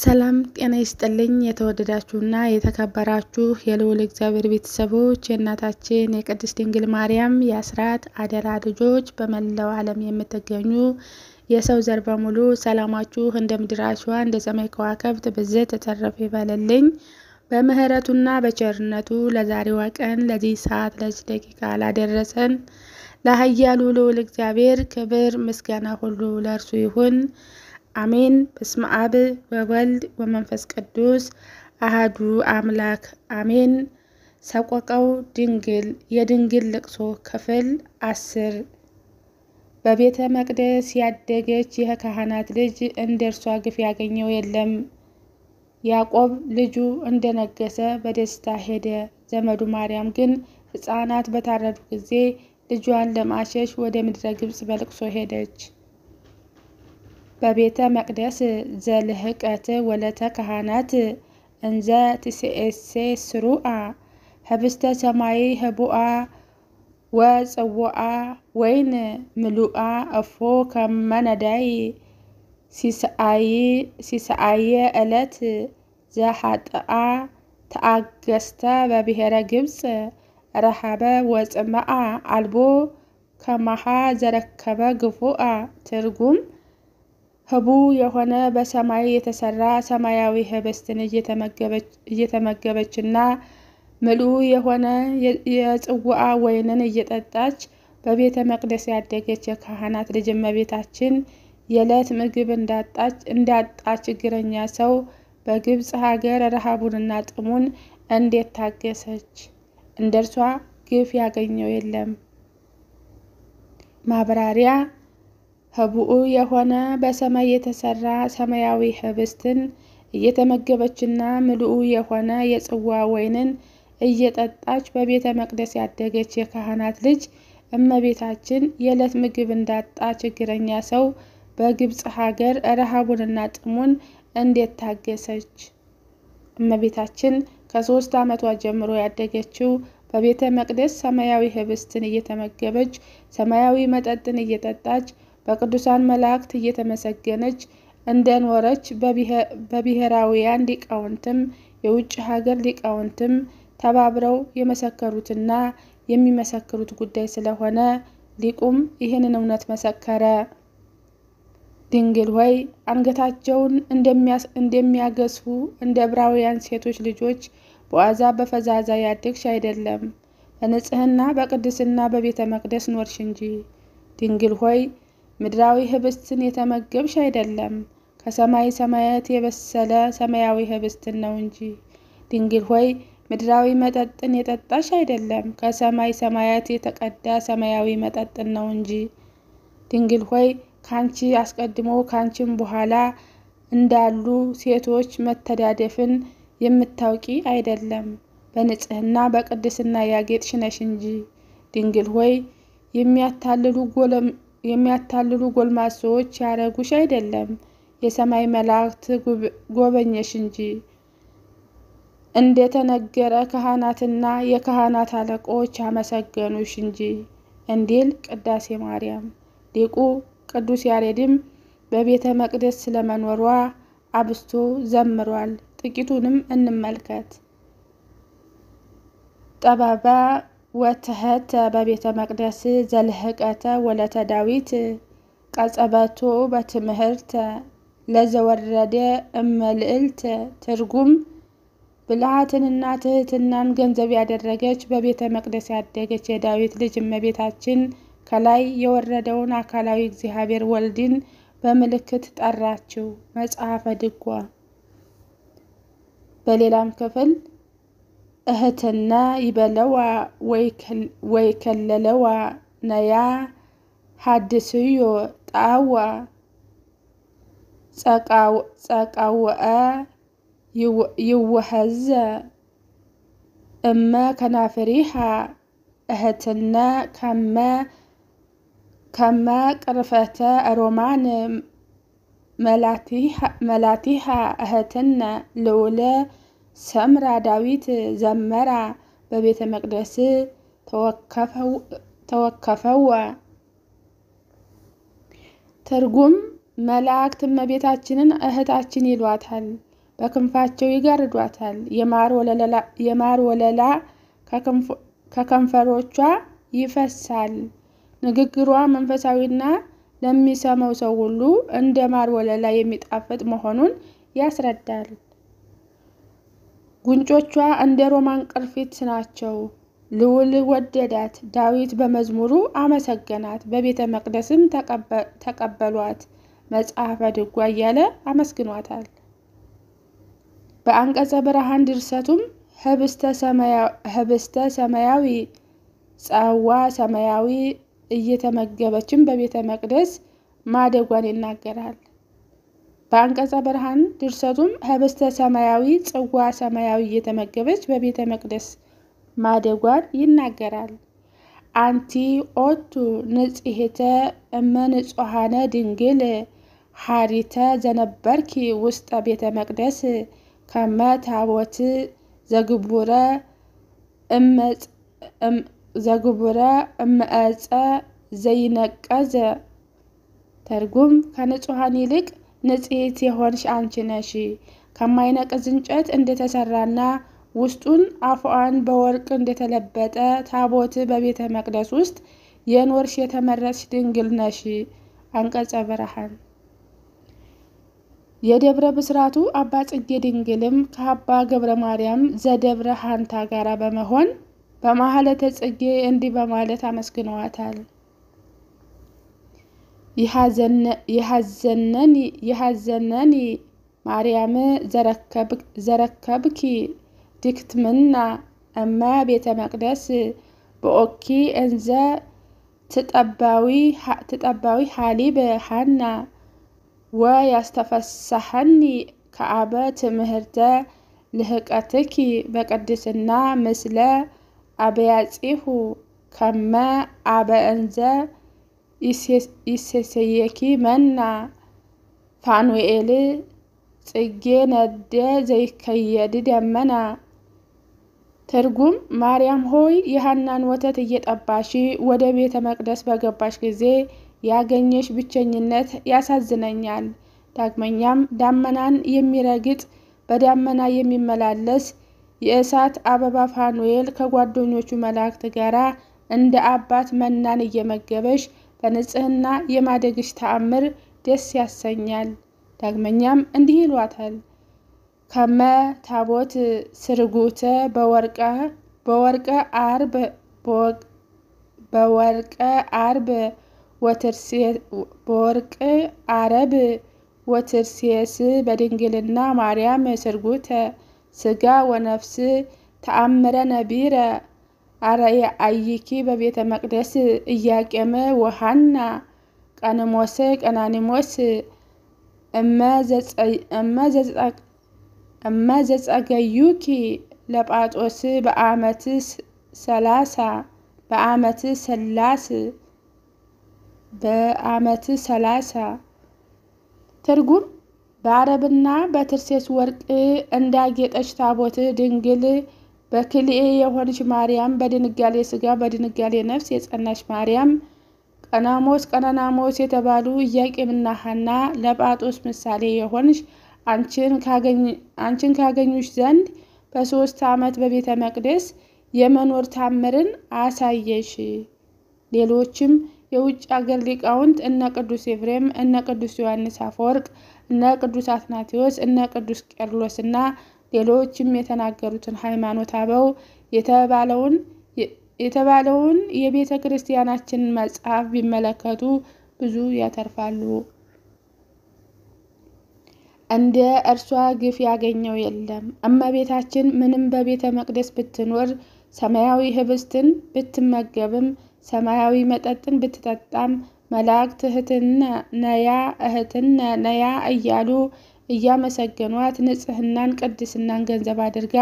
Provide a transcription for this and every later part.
ሰላም ጤና ይስጥልኝ። የተወደዳችሁና የተከበራችሁ የልዑል እግዚአብሔር ቤተሰቦች የእናታችን የቅድስት ድንግል ማርያም የአስራት አደራ ልጆች፣ በመላው ዓለም የምትገኙ የሰው ዘር በሙሉ ሰላማችሁ እንደ ምድር አሸዋ እንደ ሰማይ ከዋክብት ብዝት ተተረፈ ይበልልኝ። በምህረቱና በቸርነቱ ለዛሬዋ ቀን ለዚህ ሰዓት ለዚህ ደቂቃ ላደረሰን ለኃያሉ ልዑል እግዚአብሔር ክብር ምስጋና ሁሉ ለእርሱ ይሁን። አሜን። በስመ አብ ወወልድ ወመንፈስ ቅዱስ አህዱ አምላክ አሜን። ሰቆቀው ድንግል የድንግል ልቅሶ ክፍል አስር በቤተ መቅደስ ያደገች የካህናት ልጅ እንደ እርሷ ግፍ ያገኘው የለም። ያዕቆብ ልጁ እንደነገሰ በደስታ ሄደ። ዘመዱ ማርያም ግን ሕፃናት በታረዱ ጊዜ ልጇን ለማሸሽ ወደ ምድረ ግብፅ በልቅሶ ሄደች። በቤተ መቅደስ ዘልህቀት ወለተ ካህናት እንዘ ትሴኤሴ ስሩአ ህብስተ ሰማይ ህቡአ ወጽውአ ወይን ምሉአ እፎ ከመነዳይ ሲሰአየ ዕለት ዘሓጥአ ተአገስተ በብሔረ ግብፅ ረሃበ ወጽምአ አልቦ ከማሃ ዘረከበ ግፉአ ትርጉም ህቡ የሆነ በሰማይ የተሰራ ሰማያዊ ህብስትን እየተመገበችና ምሉ የሆነ የጽዋ ወይንን እየጠጣች በቤተ መቅደስ ያደገች የካህናት ልጅ እመቤታችን የዕለት ምግብ እንዳጣ ችግረኛ ሰው በግብፅ ሀገር ረሃቡንና ጥሙን እንዴት ታገሰች? እንደ እርሷ ግፍ ያገኘው የለም። ማብራሪያ ህቡዕ የሆነ በሰማይ የተሰራ ሰማያዊ ህብስትን እየተመገበችና ምልኡ የሆነ የጽዋ ወይንን እየጠጣች በቤተ መቅደስ ያደገች የካህናት ልጅ እመቤታችን የዕለት ምግብ እንዳጣ ችግረኛ ሰው በግብፅ ሀገር ረሃቡንና ጥሙን እንዴት ታገሰች? እመቤታችን ከሶስት ዓመቷ ጀምሮ ያደገችው በቤተ መቅደስ ሰማያዊ ህብስትን እየተመገበች ሰማያዊ መጠጥን እየጠጣች በቅዱሳን መላእክት እየተመሰገነች እንደኖረች በብሔራዊያን ሊቃውንትም የውጭ ሀገር ሊቃውንትም ተባብረው የመሰከሩትና የሚመሰክሩት ጉዳይ ስለሆነ ሊቁም ይህንን እውነት መሰከረ። ድንግል ሆይ አንገታቸውን እንደሚያገሱ እንደ ዕብራውያን ሴቶች ልጆች በዋዛ በፈዛዛ ያደግሽ አይደለም፣ በንጽህና በቅድስና በቤተ መቅደስ ኖርሽ እንጂ። ድንግል ሆይ ምድራዊ ህብስትን የተመገብሽ አይደለም ከሰማይ ሰማያት የበሰለ ሰማያዊ ህብስትን ነው እንጂ። ድንግል ሆይ ምድራዊ መጠጥን የጠጣሽ አይደለም ከሰማይ ሰማያት የተቀዳ ሰማያዊ መጠጥን ነው እንጂ። ድንግል ሆይ ካንቺ አስቀድሞ ካንቺም በኋላ እንዳሉ ሴቶች መተዳደፍን የምታውቂ አይደለም በንጽህና በቅድስና ያጌጥሽ ነሽ እንጂ። ድንግል ሆይ የሚያታልሉ የሚያታልሉ ጎልማሶች ያረጉሽ አይደለም የሰማይ መላእክት ጎበኘሽ እንጂ። እንደተነገረ ካህናትና የካህናት አለቆች አመሰገኑሽ እንጂ እንዲል ቅዳሴ ማርያም። ሊቁ ቅዱስ ያሬድም በቤተ መቅደስ ስለመኖሯ አብስቶ ዘምሯል። ጥቂቱንም እንመልከት። ጠባባ ወትሕተ በቤተ መቅደስ ዘልህቀተ ወለተ ዳዊት ቀጸበቶ በትምህርት ለዘወረደ እመልዕልት ትርጉም ብልሃትንና ትህትናን ገንዘብ ያደረገች በቤተ መቅደስ ያደገች የዳዊት ልጅ እመቤታችን ከላይ የወረደውን አካላዊ እግዚአብሔር ወልድን በምልክት ጠራችው። መጽሐፈ ድጓ በሌላም ክፍል أهتنا لوا ويكل ويكللوا نيا حدسيو تاوا ساقاو ساقاو يو يوهز أما كنا فريحة أهتنا كما كما كرفتا أرومان ملاتيها ملاتيها أهتنا لولا ሰምራ ዳዊት ዘመራ በቤተ መቅደስ ተወከፈወ። ትርጉም መላእክት እመቤታችንን እህታችን ይሏታል፣ በክንፋቸው ይጋርዷታል። የማር ወለላ ከከንፈሮቿ ይፈሳል። ንግግሯ መንፈሳዊና ለሚሰማው ሰው ሁሉ እንደ ማር ወለላ የሚጣፍጥ መሆኑን ያስረዳል። ጉንጮቿ እንደ ሮማን ቅርፊት ናቸው። ልውል ወደዳት። ዳዊት በመዝሙሩ አመሰገናት። በቤተ መቅደስም ተቀበሏት። መጽሐፈ ድጓ እያለ አመስግኗታል። በአንቀጸ ብርሃን ድርሰቱም ህብስተ ሰማያዊ ጸዋ ሰማያዊ እየተመገበችም በቤተ መቅደስ ማደጓን ይናገራል። በአንቀጸ ብርሃን ድርሰቱም ህብስተ ሰማያዊ ጽዋ ሰማያዊ እየተመገበች በቤተ መቅደስ ማደጓን ይናገራል። አንቲ ኦቱ ንጽሄተ እመንጹሃነ ድንግል ሀሪተ ዘነበርኪ ውስጠ ቤተ መቅደስ ከመ ታቦት ዘግቡረ እመዕፀ ዘይነቀዘ። ተርጉም ከንጹሐን ይልቅ ንጽሕት የሆንሽ አንቺ ነሽ። ከማይነቅዝ እንጨት እንደተሰራና ውስጡን አፏን በወርቅ እንደተለበጠ ታቦት በቤተ መቅደስ ውስጥ የኖርሽ የተመረጥሽ ድንግል ነሽ። አንቀጸ ብርሃን የደብረ ብስራቱ አባ ጽጌ ድንግልም ከአባ ገብረ ማርያም ዘደብረ ሀንታ ጋራ በመሆን በማህለተ ጽጌ እንዲህ በማለት አመስግነዋታል። ይሐዘነኒ ማርያም ዘረከብኪ ድክትምና እማ ቤተ መቅደስ ብኦኪ እንዘ ትጠባዊ ሃሊብ ሃና ወያስተፈሳሐኒ ከአበ ትምህርተ ልህቀትኪ በቅድስና ምስለ አብያጺሁ ከመ አበ እንዘ ኢሴሴየኪ መና ፋኑኤል ጽጌ ነደ ዘይከየድ ደመና። ትርጉም ማርያም ሆይ የሐናን ወተት እየጠባሽ ወደ ቤተ መቅደስ በገባሽ ጊዜ ያገኘሽ ብቸኝነት ያሳዝነኛል። ዳግመኛም ዳመናን የሚረግጥ በዳመና የሚመላለስ የእሳት አበባ ፋኑኤል ከጓደኞቹ መላእክት ጋራ እንደ አባት መናን እየመገበሽ በንጽህና የማደግሽ ተአምር ደስ ያሰኛል። ዳግመኛም እንዲህ ይሏታል ከመ ታቦት ስርጉተ በወርቀ አርብ በወርቀ አርብ በወርቅ አረብ ወትርሴስ በድንግልና ማርያም ስርጉተ ስጋ ወነፍስ ተአምረ ነቢረ አርአይኪ በቤተ መቅደስ እያቄመ ውሃና ቀንሞስ ቀናኒሞስ እመ ዘጸገዩኪ ለጳጦስ በአመት ሰላሳ በአመት ሰላስ በአመት ሰላሳ ትርጉም በአረብና በትርሴስ ወርቅ እንዳጌጠች ታቦት ድንግል በክልኤ የሆንች ማርያም በድንጋሌ ስጋ በድንጋሌ ነፍስ የጸናች ማርያም ቀናሞስ ቀነናሞስ የተባሉ ኢያቄምና ሐና ለጳጦስ ምሳሌ የሆንች አንቺን ካገኙች ዘንድ በሶስት ዓመት በቤተ መቅደስ የመኖር ታምርን አሳየሽ። ሌሎችም የውጭ አገር ሊቃውንት እነ ቅዱስ ኤፍሬም፣ እነ ቅዱስ ዮሐንስ አፈወርቅ፣ እነ ቅዱስ አትናቴዎስ፣ እነ ቅዱስ ቄርሎስና ሌሎችም የተናገሩትን ሃይማኖት አበው የተባለውን የተባለውን የቤተ ክርስቲያናችን መጽሐፍ ቢመለከቱ ብዙ ያተርፋሉ። እንደ እርሷ ግፍ ያገኘው የለም። እመቤታችን ምንም በቤተ መቅደስ ብትኖር፣ ሰማያዊ ህብስትን ብትመገብም፣ ሰማያዊ መጠጥን ብትጠጣም መላእክት እህትነ ነያ እህትነ ነያ እያሉ እያመሰገኗት ንጽህናን ቅድስናን ገንዘብ አድርጋ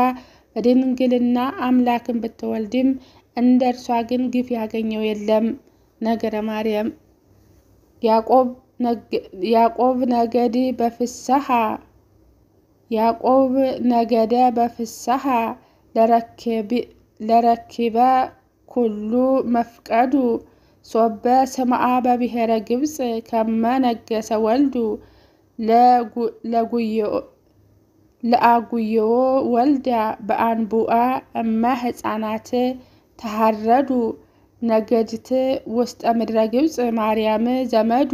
በድንግልና አምላክን ብትወልድም እንደ እርሷ ግን ግፍ ያገኘው የለም። ነገረ ማርያም ያዕቆብ ነገድ በፍስሐ ያዕቆብ ነገደ በፍስሐ ለረኪበ ኩሉ መፍቀዱ ሶበ ስምዓ በብሔረ ግብፅ ከመነገሰ ወልዱ ለአጉየዎ ወልዳ በአንቡአ እመ ህፃናት ተሃረዱ ነገድት ውስጠ ምድረ ግብፅ ማርያም ዘመዱ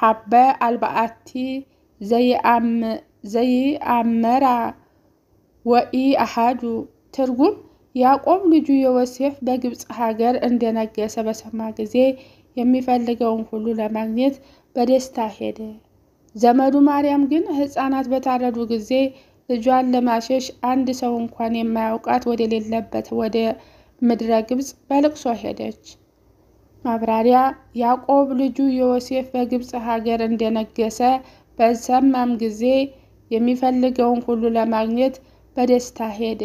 ሀበ አልባአቲ ወኢ አሃዱ ትርጉም ያዕቆብ ልጁ ዮሴፍ በግብፅ ሀገር እንደነገሰ በሰማ ጊዜ የሚፈልገውን ሁሉ ለማግኘት በደስታ ሄደ። ዘመዱ ማርያም ግን ህፃናት በታረዱ ጊዜ ልጇን ለማሸሽ አንድ ሰው እንኳን የማያውቃት ወደሌለበት ወደ ምድረ ግብፅ በልቅሶ ሄደች። ማብራሪያ ያዕቆብ ልጁ ዮሴፍ በግብፅ ሀገር እንደነገሰ በሰማም ጊዜ የሚፈልገውን ሁሉ ለማግኘት በደስታ ሄደ።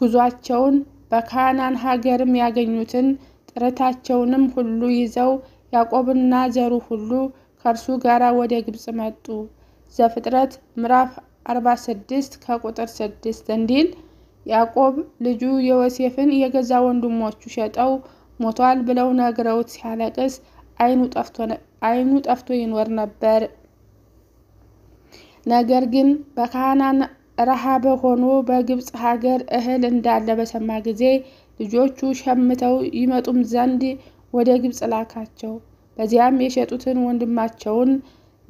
ጉዟቸውን በካናን ሀገርም ያገኙትን ጥረታቸውንም ሁሉ ይዘው ያዕቆብና ዘሩ ሁሉ ከእርሱ ጋር ወደ ግብፅ መጡ። ዘፍጥረት ምዕራፍ 46 ከቁጥር 6 እንዲል ያዕቆብ ልጁ የወሴፍን የገዛ ወንድሞቹ ሸጠው ሞቷል ብለው ነግረውት ሲያለቅስ አይኑ ጠፍቶ ይኖር ነበር። ነገር ግን በካህናን ረሃብ ሆኖ በግብፅ ሀገር እህል እንዳለ በሰማ ጊዜ ልጆቹ ሸምተው ይመጡም ዘንድ ወደ ግብፅ ላካቸው። በዚያም የሸጡትን ወንድማቸውን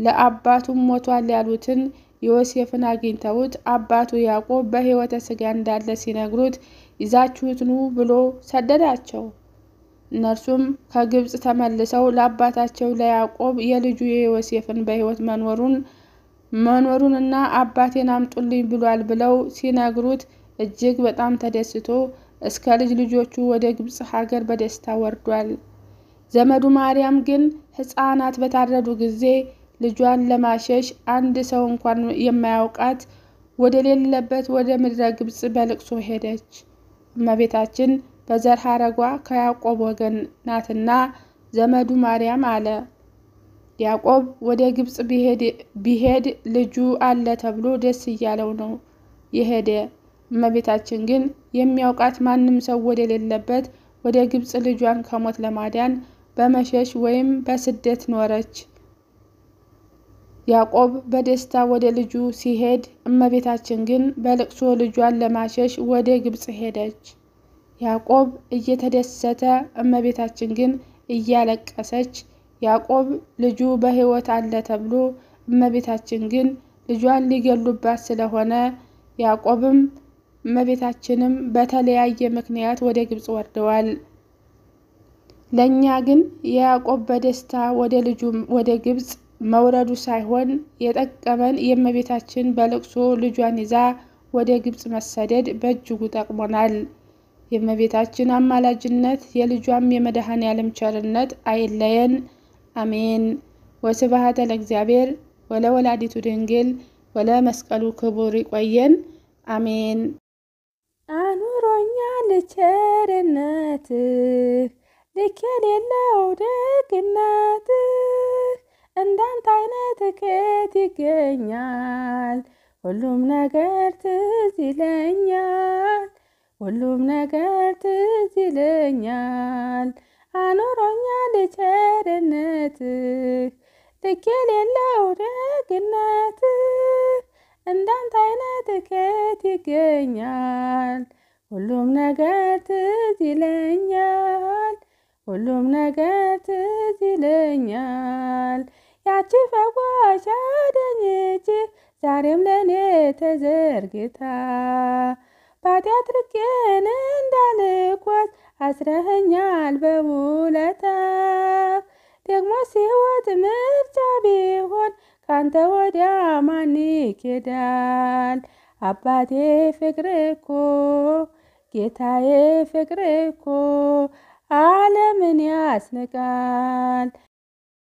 ለአባቱም ሞቷል ያሉትን ዮሴፍን አግኝተውት አባቱ ያዕቆብ በሕይወተ ሥጋ እንዳለ ሲነግሩት ይዛችሁት ኑ ብሎ ሰደዳቸው። እነርሱም ከግብፅ ተመልሰው ለአባታቸው ለያዕቆብ የልጁ የዮሴፍን በሕይወት መኖሩን መኖሩንና አባቴን አምጡልኝ ብሏል ብለው ሲነግሩት እጅግ በጣም ተደስቶ እስከ ልጅ ልጆቹ ወደ ግብፅ ሀገር በደስታ ወርዷል። ዘመዱ ማርያም ግን ሕፃናት በታረዱ ጊዜ ልጇን ለማሸሽ አንድ ሰው እንኳን የማያውቃት ወደ ሌለበት ወደ ምድረ ግብፅ በልቅሶ ሄደች። እመቤታችን በዘር ሐረጓ ከያዕቆብ ወገን ናትና ዘመዱ ማርያም አለ። ያዕቆብ ወደ ግብፅ ቢሄድ ልጁ አለ ተብሎ ደስ እያለው ነው የሄደ። እመቤታችን ግን የሚያውቃት ማንም ሰው ወደ ሌለበት ወደ ግብፅ ልጇን ከሞት ለማዳን በመሸሽ ወይም በስደት ኖረች። ያዕቆብ በደስታ ወደ ልጁ ሲሄድ፣ እመቤታችን ግን በልቅሶ ልጇን ለማሸሽ ወደ ግብፅ ሄደች። ያዕቆብ እየተደሰተ፣ እመቤታችን ግን እያለቀሰች። ያዕቆብ ልጁ በሕይወት አለ ተብሎ፣ እመቤታችን ግን ልጇን ሊገሉባት ስለሆነ፣ ያዕቆብም እመቤታችንም በተለያየ ምክንያት ወደ ግብፅ ወርደዋል። ለእኛ ግን የያዕቆብ በደስታ ወደ ልጁ ወደ ግብፅ መውረዱ ሳይሆን የጠቀመን የእመቤታችን በልቅሶ ልጇን ይዛ ወደ ግብፅ መሰደድ በእጅጉ ጠቅሞናል። የእመቤታችን አማላጅነት የልጇም የመድኃኔዓለም ቸርነት አይለየን። አሜን። ወስብሐት ለእግዚአብሔር ወለወላዲቱ ድንግል ወለመስቀሉ ክቡር። ይቆየን። አሜን። አኑሮኛ ቸርነትህ ልክ የሌለው ደግነትህ እንዳንተ አይነት ከየት ይገኛል? ሁሉም ነገር ትዝ ይለኛል፣ ሁሉም ነገር ትዝ ይለኛል። አኖሮኛል ቸርነትህ ልክ የሌለው ደግነትህ እንዳንተ አይነት ከየት ይገኛል? ሁሉም ነገር ትዝ ይለኛል ሁሉም ነገር ትዝ ይለኛል ያቺ ፈዋሽ አዳነች ዛሬም ለእኔ ተዘርግታ ባጢአት ርቄን እንዳልኳት አስረኸኛል በውለታ ደግሞ ሲወት ምርጫ ቢሆን ካንተ ወዲያ ማን ይኬዳል? አባቴ ፍቅር እኮ ጌታዬ ፍቅር እኮ ዓለምን ያስንቃል